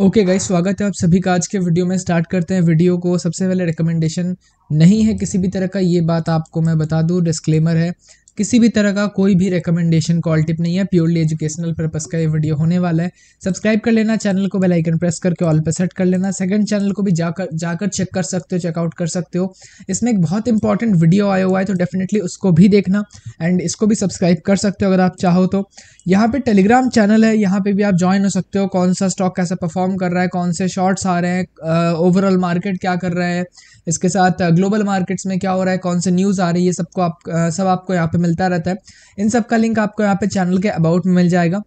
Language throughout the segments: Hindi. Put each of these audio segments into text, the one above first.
ओके गाइस स्वागत है आप सभी का आज के वीडियो में स्टार्ट करते हैं वीडियो को सबसे पहले रिकमेंडेशन नहीं है किसी भी तरह का ये बात आपको मैं बता दूँ डिस्क्लेमर है किसी भी तरह का कोई भी रिकमेंडेशन कॉल टिप नहीं है प्योरली एजुकेशनल पर्पस का ये वीडियो होने वाला है सब्सक्राइब कर लेना चैनल को बेल आइकन प्रेस करके ऑल पर सेट कर लेना सेकंड चैनल को भी जाकर जाकर चेक कर सकते हो चेकआउट कर सकते हो इसमें एक बहुत इंपॉर्टेंट वीडियो आया हुआ है तो डेफिनेटली उसको भी देखना एंड इसको भी सब्सक्राइब कर सकते हो अगर आप चाहो तो यहाँ पे टेलीग्राम चैनल है यहाँ पर भी आप ज्वाइन हो सकते हो कौन सा स्टॉक कैसा परफॉर्म कर रहा है कौन से शॉर्ट्स आ रहे हैं ओवरऑल मार्केट क्या कर रहा है इसके साथ ग्लोबल मार्केट्स में क्या हो रहा है कौन से न्यूज़ आ रही है सबको आप सब आपको यहाँ पे मिलता रहता है इन सब का लिंक आपको यहाँ पे चैनल के अबाउट में मिल जाएगा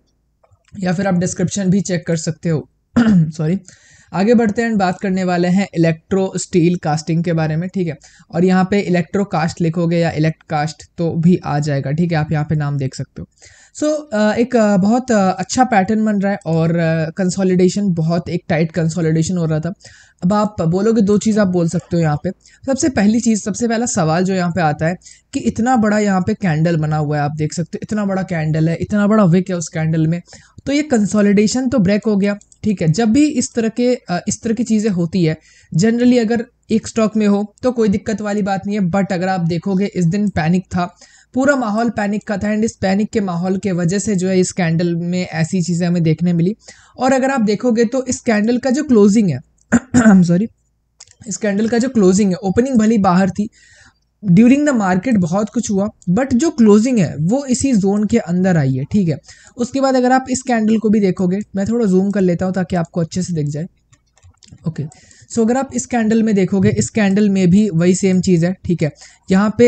या फिर आप डिस्क्रिप्शन भी चेक कर सकते हो सॉरी आगे बढ़ते हैं बात करने वाले हैं इलेक्ट्रो स्टील कास्टिंग के बारे में ठीक है और यहाँ पे इलेक्ट्रो कास्ट लिखोगे या इलेक्ट कास्ट तो भी आ जाएगा ठीक है आप यहाँ पे नाम देख सकते हो सो so, uh, एक uh, बहुत uh, अच्छा पैटर्न बन रहा है और कंसोलिडेशन बहुत एक टाइट कंसोलिडेशन हो रहा था अब आप बोलोगे दो चीज़ आप बोल सकते हो यहाँ पे सबसे पहली चीज़ सबसे पहला सवाल जो यहाँ पे आता है कि इतना बड़ा यहाँ पे कैंडल बना हुआ है आप देख सकते हो इतना बड़ा कैंडल है इतना बड़ा विक है उस कैंडल में तो ये कंसोलिडेशन तो ब्रेक हो गया ठीक है जब भी इस तरह के इस तरह की चीज़ें होती है जनरली अगर एक स्टॉक में हो तो कोई दिक्कत वाली बात नहीं है बट अगर आप देखोगे इस दिन पैनिक था पूरा माहौल पैनिक का था एंड इस पैनिक के माहौल के वजह से जो है इस कैंडल में ऐसी चीज़ें हमें देखने मिली और अगर आप देखोगे तो इस कैंडल का जो क्लोजिंग है सॉरी इस कैंडल का जो क्लोजिंग है ओपनिंग भली बाहर थी ड्यूरिंग द मार्केट बहुत कुछ हुआ बट जो क्लोजिंग है वो इसी जोन के अंदर आई है ठीक है उसके बाद अगर आप इस कैंडल को भी देखोगे मैं थोड़ा जूम कर लेता हूँ ताकि आपको अच्छे से दिख जाए ओके okay. सो so, अगर आप इस कैंडल में देखोगे इस कैंडल में भी वही सेम चीज़ है ठीक है यहाँ पे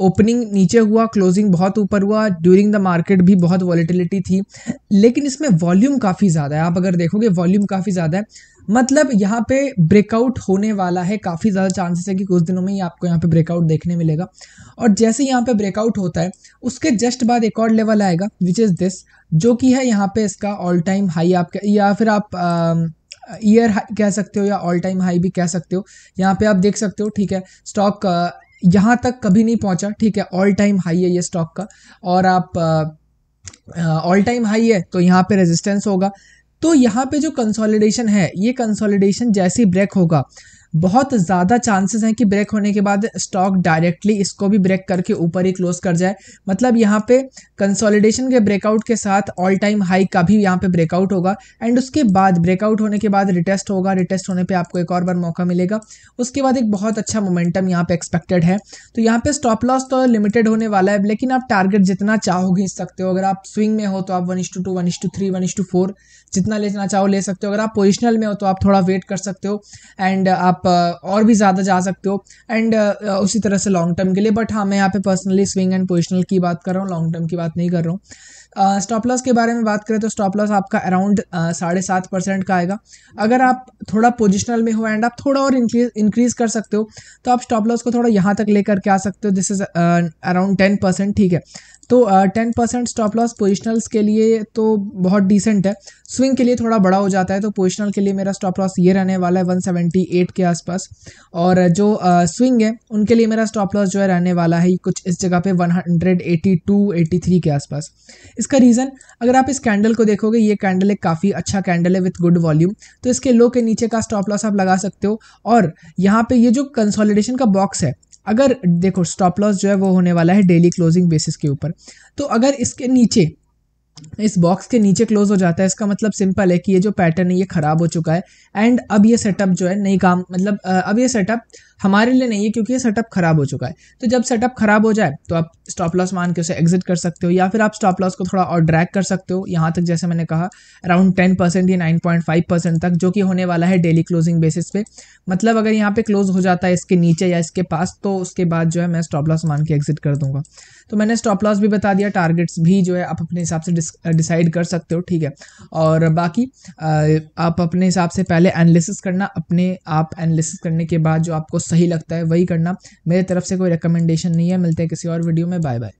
ओपनिंग नीचे हुआ क्लोजिंग बहुत ऊपर हुआ ड्यूरिंग द मार्केट भी बहुत वॉलीटिलिटी थी लेकिन इसमें वॉल्यूम काफ़ी ज़्यादा है आप अगर देखोगे वॉल्यूम काफ़ी ज़्यादा है मतलब यहाँ पे ब्रेकआउट होने वाला है काफ़ी ज़्यादा चांसेस है कि कुछ दिनों में ही आपको यहाँ पे ब्रेकआउट देखने मिलेगा और जैसे यहाँ पे ब्रेकआउट होता है उसके जस्ट बाद एक और लेवल आएगा विच इज़ दिस जो कि है यहाँ पे इसका ऑल टाइम हाई आप या फिर आप आ, ईयर कह सकते हो या ऑल टाइम हाई भी कह सकते हो यहाँ पे आप देख सकते हो ठीक है स्टॉक यहाँ तक कभी नहीं पहुँचा ठीक है ऑल टाइम हाई है ये स्टॉक का और आप ऑल टाइम हाई है तो यहाँ पे रेजिस्टेंस होगा तो यहाँ पे जो कंसोलिडेशन है ये कंसोलिडेशन जैसे ब्रेक होगा बहुत ज़्यादा चांसेस हैं कि ब्रेक होने के बाद स्टॉक डायरेक्टली इसको भी ब्रेक करके ऊपर ही क्लोज कर जाए मतलब यहाँ पे कंसोलिडेशन के ब्रेकआउट के साथ ऑल टाइम हाई का भी यहाँ पे ब्रेकआउट होगा एंड उसके बाद ब्रेकआउट होने के बाद रिटेस्ट होगा रिटेस्ट होने पर आपको एक और बार मौका मिलेगा उसके बाद एक बहुत अच्छा मोमेंटम यहाँ पर एक्सपेक्टेड है तो यहाँ पर स्टॉप लॉस तो लिमिटेड होने वाला है लेकिन आप टारगेट जितना चाहो खींच सकते हो अगर आप स्विंग में हो तो आप one is to two one is to three one is to four जितना लेना चाहो ले सकते हो अगर आप पोजिशनल में हो तो आप थोड़ा वेट कर सकते हो एंड आप आप और भी ज़्यादा जा सकते हो एंड उसी तरह से लॉन्ग टर्म के लिए बट हाँ मैं यहाँ पे पर्सनली स्विंग एंड पोजिशनल की बात कर रहा हूँ लॉन्ग टर्म की बात नहीं कर रहा हूँ स्टॉप लॉस के बारे में बात करें तो स्टॉप लॉस आपका अराउंड साढ़े सात परसेंट का आएगा अगर आप थोड़ा पोजिशनल में हो एंड आप थोड़ा और इंक्रीज कर सकते हो तो आप स्टॉप लॉस को थोड़ा यहाँ तक लेकर के आ सकते हो this is around ten percent ठीक है तो ten percent stop loss positionals के लिए तो बहुत डिसेंट है स्विंग के लिए थोड़ा बड़ा हो जाता है तो पोजिशनल के लिए मेरा स्टॉप लॉस ये रहने वाला है वन सेवेंटी एट के आसपास और जो स्विंग uh, है उनके लिए मेरा स्टॉप लॉस जो है रहने वाला है कुछ इस जगह पे one hundred eighty to eighty three के आसपास इसका रीज़न अगर आप इस कैंडल को देखोगे ये कैंडल एक काफ़ी अच्छा कैंडल है विथ गुड वॉल्यूम तो इसके लो के नीचे का स्टॉप लॉस आप लगा सकते हो और यहाँ पे ये जो कंसोलिडेशन का बॉक्स है अगर देखो स्टॉप लॉस जो है वो होने वाला है डेली क्लोजिंग बेसिस के ऊपर तो अगर इसके नीचे इस बॉक्स के नीचे क्लोज हो जाता है इसका मतलब सिंपल है कि ये जो पैटर्न है ये ख़राब हो चुका है एंड अब ये सेटअप जो है नहीं काम मतलब अब ये सेटअप हमारे लिए नहीं है क्योंकि ये सेटअप ख़राब हो चुका है तो जब सेटअप ख़राब हो जाए तो आप स्टॉप लॉस मान के उसे एग्जिट कर सकते हो या फिर आप स्टॉप लॉस को थोड़ा और ड्रैक कर सकते हो यहाँ तक जैसे मैंने कहा अराउंड टेन परसेंट या नाइन पॉइंट फाइव परसेंट तक जो कि होने वाला है डेली क्लोजिंग बेसिस पे मतलब अगर यहाँ पे क्लोज हो जाता है इसके नीचे या इसके पास तो उसके बाद जो है मैं स्टॉप लॉस मान के एग्जिट कर दूंगा तो मैंने स्टॉप लॉस भी बता दिया टारगेट्स भी जो है आप अपने हिसाब से डिसाइड कर सकते हो ठीक है और बाकी आप अपने हिसाब से पहले एनालिसिस करना अपने आप एनालिसिस करने के बाद जो आपको सही लगता है वही करना मेरे तरफ से कोई रिकमेंडेशन नहीं है मिलते हैं किसी और वीडियो में बाय बाय